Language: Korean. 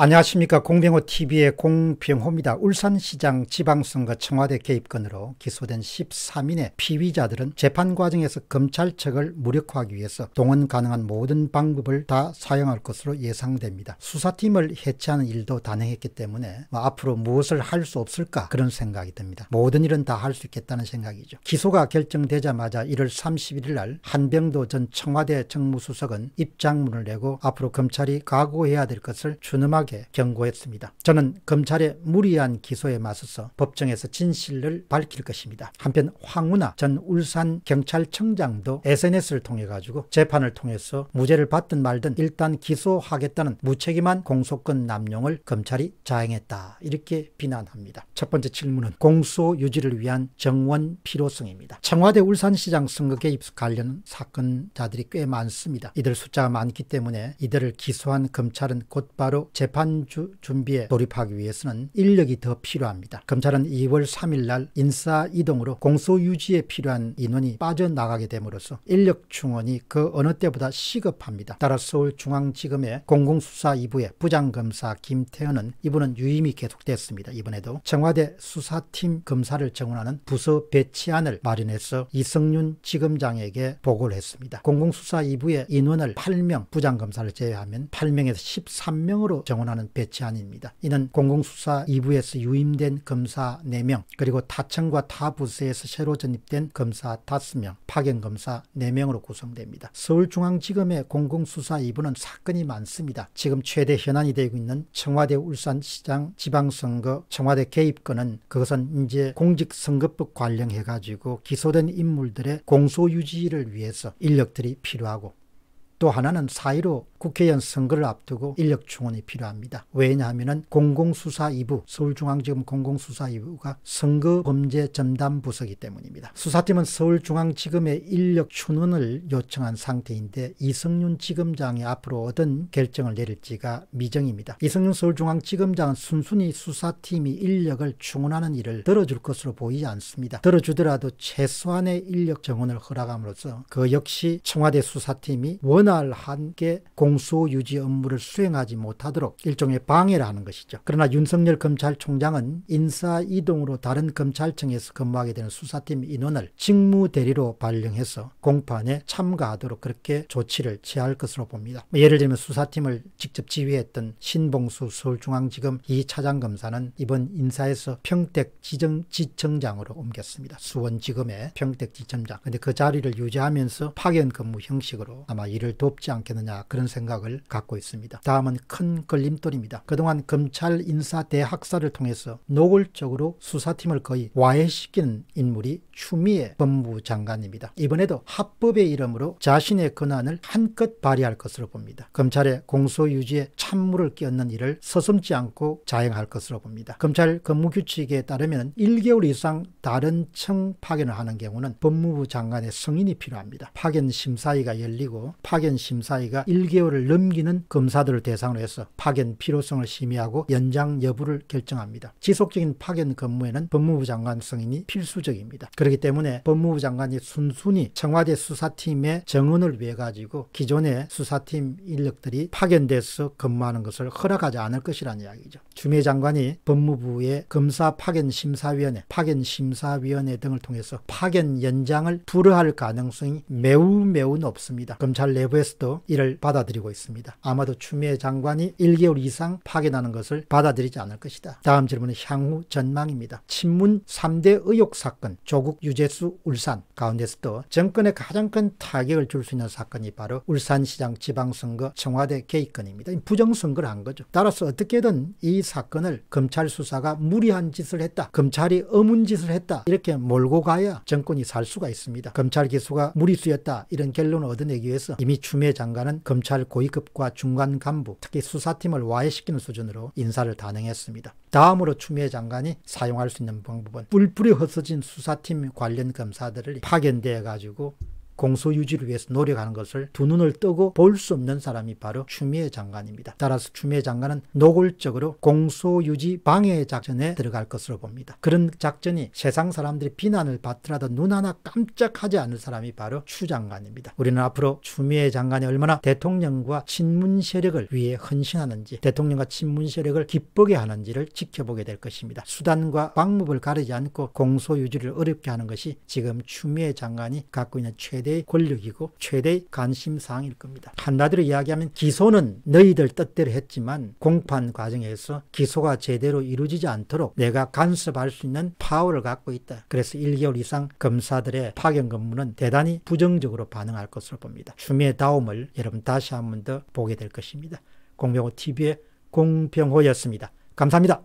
안녕하십니까 공병호 TV의 공병호입니다. 울산시장 지방선거 청와대 개입건으로 기소된 13인의 피의자들은 재판 과정에서 검찰 측을 무력화하기 위해서 동원 가능한 모든 방법을 다 사용할 것으로 예상됩니다. 수사팀을 해체하는 일도 단행했기 때문에 뭐 앞으로 무엇을 할 수 없을까 그런 생각이 듭니다. 모든 일은 다 할 수 있겠다는 생각이죠. 기소가 결정되자마자 1월 31일 날 한병도 전 청와대 정무수석은 입장문을 내고 앞으로 검찰이 각오해야 될 것을 주엄하게 강하게 경고했습니다. 저는 검찰의 무리한 기소에 맞서서 법정에서 진실을 밝힐 것입니다. 한편 황우나 전 울산 경찰청장도 SNS를 통해 가지고 재판을 통해서 무죄를 받든 말든 일단 기소하겠다는 무책임한 공소권 남용을 검찰이 자행했다 이렇게 비난합니다. 첫 번째 질문은 공소 유지를 위한 정원 필요성입니다. 청와대 울산시장 선거 개입 관련 사건자들이 꽤 많습니다. 이들 숫자가 많기 때문에 이들을 기소한 검찰은 곧바로 재판 재판 주, 준비에 돌입하기 위해서는 인력이 더 필요합니다. 검찰은 2월 3일 날 인사 이동으로 공소 유지에 필요한 인원이 빠져나가게 됨으로써 인력 충원이 그 어느 때보다 시급합니다. 따라 서울중앙지검의 공공수사 2부의 부장검사 김태현은 이분은 유임이 계속됐습니다. 이번에도 청와대 수사팀 검사를 정원하는 부서 배치안을 마련해서 이성윤 지검장에게 보고를 했습니다. 공공수사 2부의 인원을 8명 부장검사를 제외하면 8명에서 13명으로 정원 원하는 배치안입니다. 이는 공공수사 2부에서 유임된 검사 4명, 그리고 타청과 타 부서에서 새로 전입된 검사 5명, 파견검사 4명으로 구성됩니다. 서울중앙지검의 공공수사 2부는 사건이 많습니다. 지금 최대 현안이 되고 있는 청와대 울산시장 지방선거 청와대 개입건은 그것은 이제 공직선거법 관련해가지고 기소된 인물들의 공소유지를 위해서 인력들이 필요하고 또 하나는 사이로 국회의원 선거를 앞두고 인력 충원이 필요합니다. 왜냐하면 공공수사 2부 서울중앙지검 공공수사 2부가 선거범죄 전담 부서기 때문입니다. 수사팀은 서울중앙지검에 인력 충원을 요청한 상태인데 이성윤 지검장이 앞으로 얻은 결정을 내릴지가 미정입니다. 이성윤 서울중앙지검장은 순순히 수사팀이 인력을 충원하는 일을 들어줄 것으로 보이지 않습니다. 들어주더라도 최소한의 인력 정원을 허락함으로써 그 역시 청와대 수사팀이 원활한게공 공수 유지 업무를 수행하지 못하도록 일종의 방해를 하는 것이죠. 그러나 윤석열 검찰총장은 인사 이동으로 다른 검찰청에서 근무하게 되는 수사팀 인원을 직무 대리로 발령해서 공판에 참가하도록 그렇게 조치를 취할 것으로 봅니다. 뭐 예를 들면 수사팀을 직접 지휘했던 신봉수 서울중앙지검 이 차장검사는 이번 인사에서 평택 지정, 지청장으로 옮겼습니다. 수원지검의 평택 지청장. 근데 그 자리를 유지하면서 파견 근무 형식으로 아마 일을 돕지 않겠느냐 그런 생각 생각을 갖고 있습니다. 다음은 큰 걸림돌입니다. 그동안 검찰 인사 대학살을 통해서 노골적으로 수사팀을 거의 와해시키는 인물이 추미애 법무부 장관입니다. 이번에도 합법의 이름으로 자신의 권한을 한껏 발휘할 것으로 봅니다. 검찰의 공소유지에 찬물을 끼얹는 일을 서슴지 않고 자행할 것으로 봅니다. 검찰 근무규칙에 따르면 1개월 이상 다른 청 파견을 하는 경우는 법무부 장관의 승인이 필요합니다. 파견 심사위가 열리고 파견 심사위가 1개월 필요를 넘기는 검사들을 대상으로 해서 파견 필요성을 심의하고 연장 여부를 결정합니다. 지속적인 파견 근무에는 법무부 장관 승인이 필수적입니다. 그렇기 때문에 법무부 장관이 순순히 청와대 수사팀의 정원을 위해 가지고 기존의 수사팀 인력들이 파견돼서 근무하는 것을 허락하지 않을 것이라는 이야기죠. 주미 장관이 법무부의 검사 파견 심사위원회, 파견 심사위원회 등을 통해서 파견 연장을 불허할 가능성이 매우 매우 높습니다. 검찰 내부에서도 이를 받아들이 받아들이고 있습니다. 아마도 추미애 장관이 1개월 이상 파견하는 것을 받아들이지 않을 것이다. 다음 질문은 향후 전망입니다. 친문 3대 의혹 사건 조국 유재수 울산 가운데서도 정권에 가장 큰 타격을 줄 수 있는 사건이 바로 울산시장 지방선거 청와대 개입건입니다. 부정선거를 한 거죠. 따라서 어떻게든 이 사건을 검찰 수사가 무리한 짓을 했다. 검찰이 어문 짓을 했다. 이렇게 몰고 가야 정권이 살 수가 있습니다. 검찰 기소가 무리수였다. 이런 결론을 얻어내기 위해서 이미 추미애 장관은 검찰 고위급과 중간 간부, 특히 수사팀을 와해시키는 수준으로 인사를 단행했습니다. 다음으로 추미애 장관이 사용할 수 있는 방법은 뿔뿔이 흩어진 수사팀 관련 검사들을 파견되어 가지고 공소 유지를 위해서 노력하는 것을 두 눈을 뜨고 볼 수 없는 사람이 바로 추미애 장관입니다. 따라서 추미애 장관은 노골적으로 공소 유지 방해 작전에 들어갈 것으로 봅니다. 그런 작전이 세상 사람들이 비난을 받더라도 눈 하나 깜짝하지 않을 사람이 바로 추 장관입니다. 우리는 앞으로 추미애 장관이 얼마나 대통령과 친문 세력을 위해 헌신하는지 대통령과 친문 세력을 기쁘게 하는지를 지켜보게 될 것입니다. 수단과 방법을 가리지 않고 공소 유지를 어렵게 하는 것이 지금 추미애 장관이 갖고 있는 최대 최대의 권력이고 최대의 관심사항일 겁니다. 한마디로 이야기하면 기소는 너희들 뜻대로 했지만 공판 과정에서 기소가 제대로 이루어지지 않도록 내가 간섭할 수 있는 파워를 갖고 있다. 그래서 1개월 이상 검사들의 파견 근무는 대단히 부정적으로 반응할 것으로 봅니다. 추미애 다움을 여러분 다시 한번 더 보게 될 것입니다. 공병호 TV의 공병호였습니다. 감사합니다.